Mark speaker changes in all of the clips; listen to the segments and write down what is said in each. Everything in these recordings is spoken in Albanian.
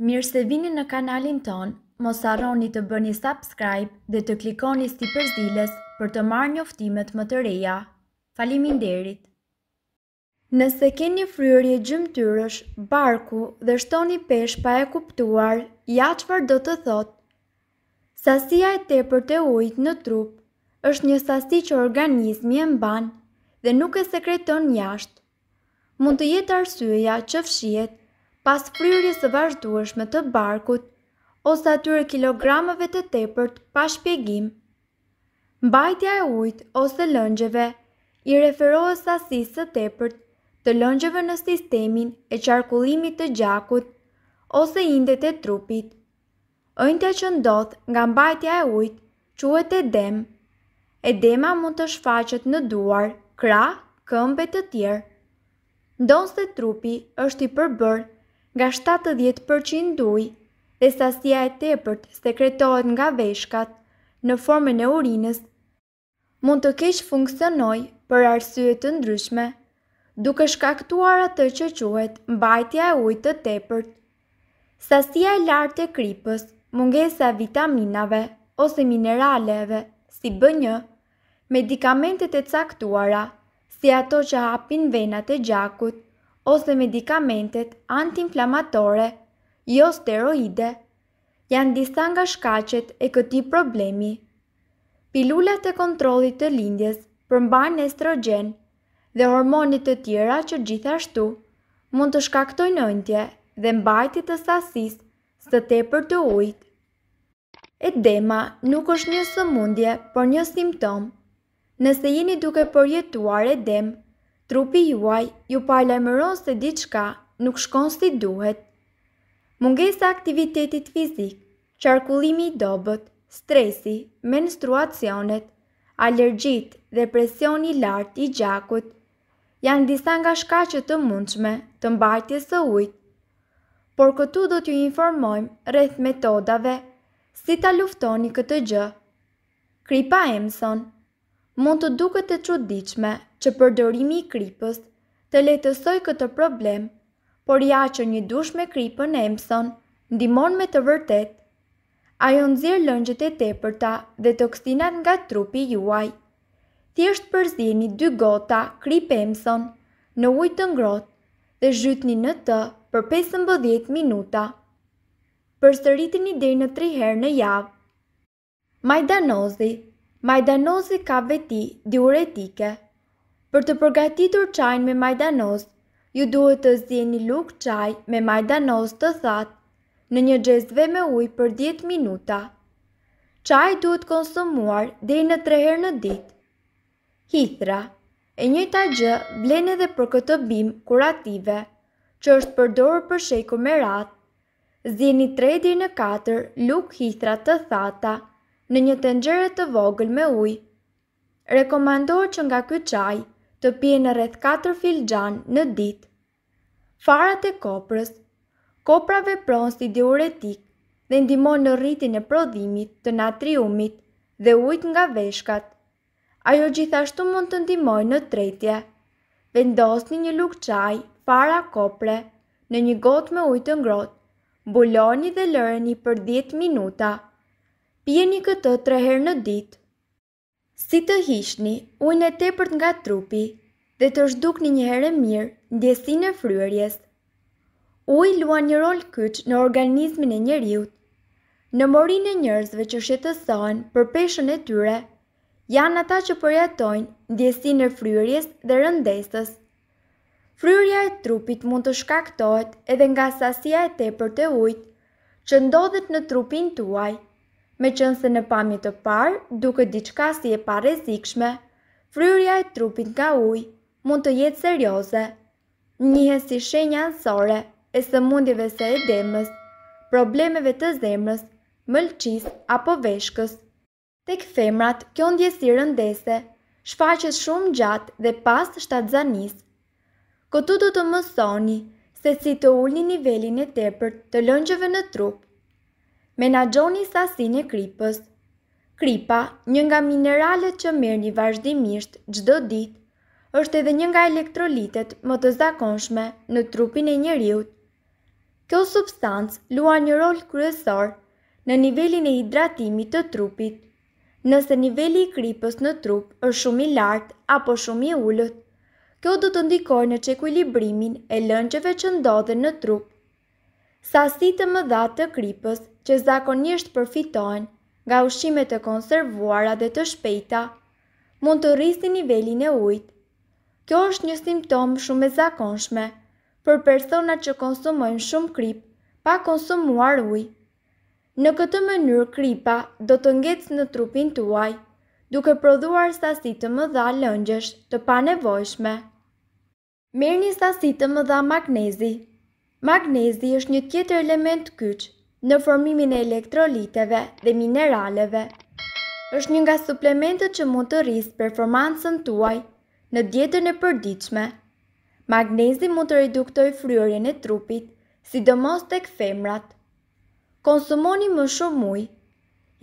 Speaker 1: Mirë se vini në kanalin ton, mos arroni të bëni subscribe dhe të klikoni si përzdiles për të marrë njoftimet më të reja. Falimin derit! Nëse keni fryrje gjymëtyrësh, barku dhe shtoni pesh pa e kuptuar, ja qëfar do të thotë? Sasia e te për të ujtë në trup është një sasi që organizmi e mban dhe nuk e sekreton jashtë. Mund të jetë arsyeja që fshjetë Pas fryrjes së vazhdueshme të barkut ose atyre kilogramëve të tepërt pa shpjegim. Mbajtja e ujit ose lëngjeve i referohet sasisë të tepërt të lëngjeve në sistemin e qarkullimit të gjakut ose indet e trupit. ëndja që ndodh nga mbajtja e ujit quhet edem. Edema mund të shfaqet në duar, krah, këmbë të tjera. Nëse trupi është i përbërë nga 70% ujë dhe sasia e tepërt sekretohet nga veshkat në formën e urinës, mund të kesh funksionoj për arsye të ndryshme, duke shkaktuar atë që quhet mbajtja e ujit të tepërt. Sasia e lartë e kripës, mungesa vitaminave ose mineraleve si B1, medikamentet e caktuara si ato që hapin venat e gjakut, ose medikamentet antiinflamatore, jo steroide, janë disa nga shkacet e këti problemi. Pilulat e kontrolit të lindjes përmbajnë estrogen dhe hormonit të tjera që gjithashtu mund të shkaktojnë ëndje dhe mbajtit të sasis së te për të ujt. Edema nuk është një sëmundje, por një simptom. Nëse jeni duke përjetuar edemë, trupi juaj ju palajmëron se diçka nuk shkon si duhet. Mungesa aktivitetit fizik, qarkullimi i dobët, stresi, menstruacionet, alergjit dhe presioni lartë i gjakut janë disa nga shkaqet të mundshme të mbajtjes së ujit. Por këtu do t'ju informojmë rreth metodave si ta luftoni këtë gjë. Kripa Emson, mund të duket e çuditshme që përdorimi i kripës të lehtësoj këtë problem, por ja që një dush me kripën e Emson ndihmon me të vërtetë. Ajo nxjerr lëngjet e tepërta dhe toksinat nga trupi juaj. Thjesht përzieni dy gota kripë Emson në ujë të ngrohtë dhe zhytni në të për 15 minuta. i deri në 3 herë në javë. Majdanozi, majdanozi ka veti diuretike. Për të përgatitur qajnë me majdanoz, ju duhet të zjeni luk qaj me majdanoz të thatë në një gjestve me uj për 10 minuta. Qaj duhet konsumuar dhe i në treher në dit. Hithra, e një taj gjë vlen edhe për këtë bim kurative, që është përdorë për sheku me ratë, zjeni 3 dhe në 4 luk hithra të thata, në një tengjere të vogël me ujë. Rekomandohet që nga këtë qaj të pje në rreth 4 filxan në ditë. Farat e koprës Kopra vepron si diuretik dhe ndimon në rritin e prodhimit të natriumit dhe ujt nga veshkat. Ajo gjithashtu mund të ndimoj në tretje. Vendosni një luk qaj para kopre në një gotë me ujtë ngrot, buloni dhe lëreni për 10 minuta pjeni këtë tre herë në ditë. Si të hishni, ujnë e tepërt nga trupi dhe të shduk një një herë mirë ndjesin e fryërjes. Uj luan një rol kyç në organizmin e njëriut. Në morin e njerëzve që shetësohen për peshën e tyre, janë ata që përjetojnë ndjesin e fryërjes dhe rëndesës. Fryrja e trupit mund të shkaktohet edhe nga sasia e tepërt e ujit që ndodhet në trupin tuaj me qënë se në pami të parë duke diçka si e pa rezikshme, fryrja e trupin ka uj mund të jetë serioze. Njëhe si shenja ansore e së mundjeve se edemës, problemeve të zemrës, mëlqis apo veshkës. Tek femrat, kjo ndjesirë rëndese, shfaqet shumë gjatë dhe pas shtatë zanis. Këtu du të mësoni se si të ullin nivelin e tepër të lëngjëve në trupë, Menagjoni sasin e kripës. Kripa, një nga mineralet që mërë një vazhdimisht gjdo dit, është edhe një nga elektrolitet më të zakonshme në trupin e njëriut. Kjo substancë lua një rol kryesor në nivelin e hidratimit të trupit. Nëse nivelli i kripës në trup është shumë i lartë apo shumë i ullët, kjo do të ndikojë në qekulibrimin e lëngjeve që ndodhe në trup sasi të mëdha të kripës që zakonisht përfitojnë nga ushqimet të konservuara dhe të shpejta, mund të rrisin nivelin e ujit. Kjo është një simptom shumë e zakonshme për persona që konsumojnë shumë krip pa konsumuar ujë. Në këtë mënyrë kripa do të ngecë në trupin tuaj, duke prodhuar sasi të mëdha lëngjesh të panevojshme. Mirë një sasi të mëdha magnezi Magnezi është një tjetër element kyç në formimin e elektroliteve dhe mineraleve. është një nga suplementët që mund të rrisë performancën tuaj në dietën e përditshme. Magnezi mund të reduktoj fryrjen e trupit, sidomos tek femrat. Konsumoni më shumë ujë.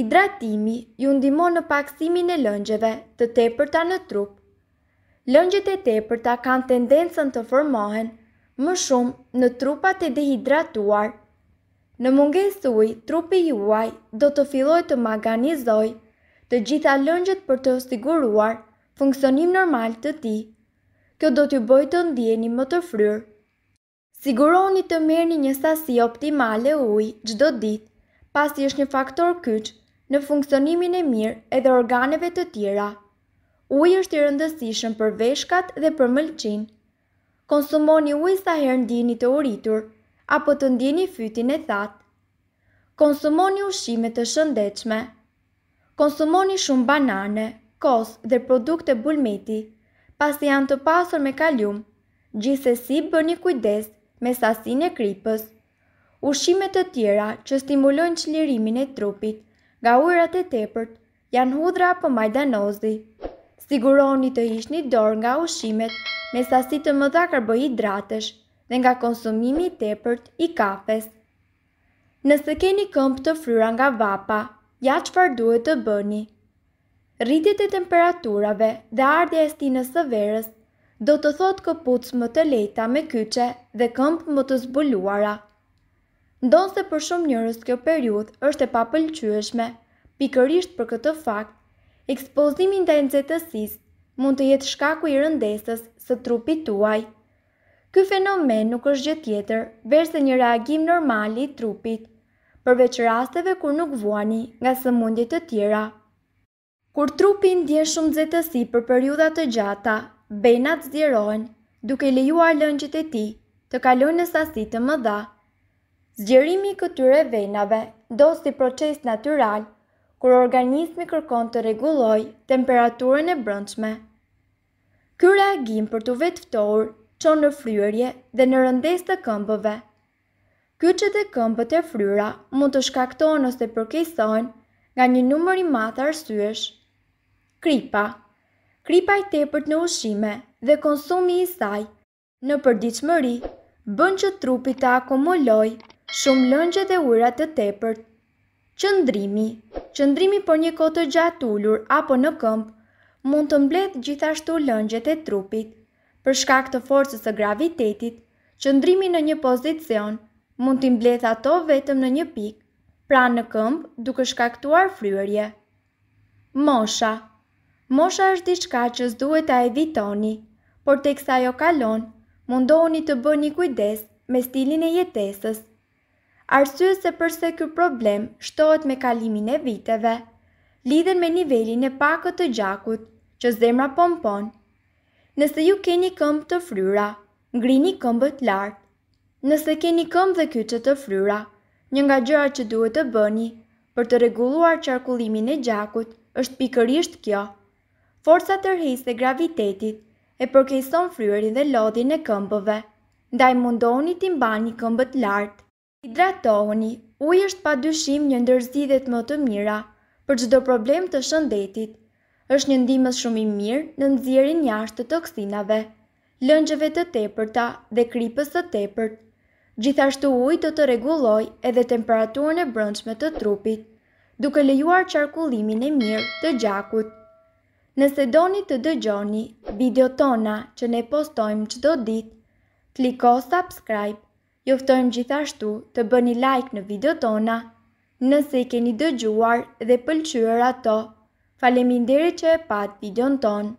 Speaker 1: Hidratimi ju ndihmon në paksimin e lëngjeve të tepërta në trup. Lëngjet e tepërta kanë tendencën të formohen më shumë në trupat e dehidratuar. Në munges të ujë, trupi juaj do të filloj të maganizoj të gjitha lëngjët për të osiguruar funksionim normal të ti. Kjo do t'ju bëjë të ndjeni më të fryrë. Siguroni të merrni një sasi optimale ujë çdo ditë, pasi është një faktor kyç në funksionimin e mirë edhe organeve të tjera. Uji është i rëndësishëm për veshkat dhe për mëlqinë. Konsumoni ujë sa herë ndjeni të uritur apo të ndjeni fytin e thatë. Konsumoni ushqime të shëndetshme. Konsumoni shumë banane, kos dhe produkte bulmeti, pasi janë të pasur me kalium. Gjithsesi bëni kujdes me sasinë e kripës. Ushqime të tjera që stimulojnë çlirimin e trupit nga ujërat e tepërt janë hudhra apo majdanozi siguroni të ishni dorë nga ushimet me sasi të mëdha karbohidratesh dhe nga konsumimi i tepërt i kafes. Nëse keni këmpë të fryra nga vapa, ja qëfar duhet të bëni. Rritjet e temperaturave dhe ardhja e stinës së verës do të thotë këpucë më të lejta me kyqe dhe këmpë më të zbuluara. Ndo se për shumë njërës kjo periud është e papëlqyëshme, pikërisht për këtë fakt ekspozimin të nëzetësis mund të jetë shkaku i rëndesës së trupit tuaj. Ky fenomen nuk është gjithë tjetër, verëse një reagim normali i trupit, përveç rasteve kur nuk vuani nga së mundit të tjera. Kur trupin dje shumë zetësi për periudat të gjata, benat zgjerohen, duke lejuar lëngjit e ti të kalojnë në sasi të mëdha. Zgjerimi i këtyre venave do si proces natyral kur organizmi kërkon të reguloj temperaturën e brendshme. Ky reagim për të vetëftohur ftohur çon në fryrje dhe në rëndes të këmbëve. Kyçet e këmbëve të fryra mund të shkaktohen ose përkeqësohen nga një numër i madh arsyesh. Kripa. Kripa i tepërt në ushqime dhe konsumi i saj në përditshmëri bën që trupi të akumuloj shumë lëngje dhe ujrat të tepërt. Qëndrimi Qëndrimi për një kote gjatë ullur apo në këmpë mund të mbleth gjithashtu lëngjet e trupit. Për shkak të forcës e gravitetit, qëndrimi në një pozicion mund të mbleth ato vetëm në një pik, pra në këmbë duke shkaktuar fryërje. Mosha Mosha është diçka që duhet të evitoni, por teksa kësa jo kalon, mundohoni të bë një kujdes me stilin e jetesës arsye se përse ky problem shtohet me kalimin e viteve, lidhen me nivelin e pakët të gjakut që zemra pompon. Nëse ju keni këmbë të fryra, ngrini këmbët lartë. Nëse keni këmbë dhe kyçe të fryra, një nga gjërat që duhet të bëni për të rregulluar qarkullimin e gjakut është pikërisht kjo. Forca tërheqëse e gravitetit e përkeson fryrin dhe lodhin e këmbëve. Ndaj mundoni ti mbani këmbët lartë. Hidratohoni, uj është pa dyshim një ndërzidhet më të mira për gjithdo problem të shëndetit. është një ndimës shumë i mirë në nëzirin jashtë të toksinave, lëngjëve të tepërta dhe kripës të tepërt. Gjithashtu uj të të reguloj edhe temperaturën e brëndshme të trupit, duke lejuar qarkullimin e mirë të gjakut. Nëse doni të dëgjoni video tona që ne postojmë qdo dit, kliko subscribe. Joftojmë gjithashtu të bëni like në video tona, nëse i keni dëgjuar dhe pëlqyër ato. Faleminderit që e pat videon tonë.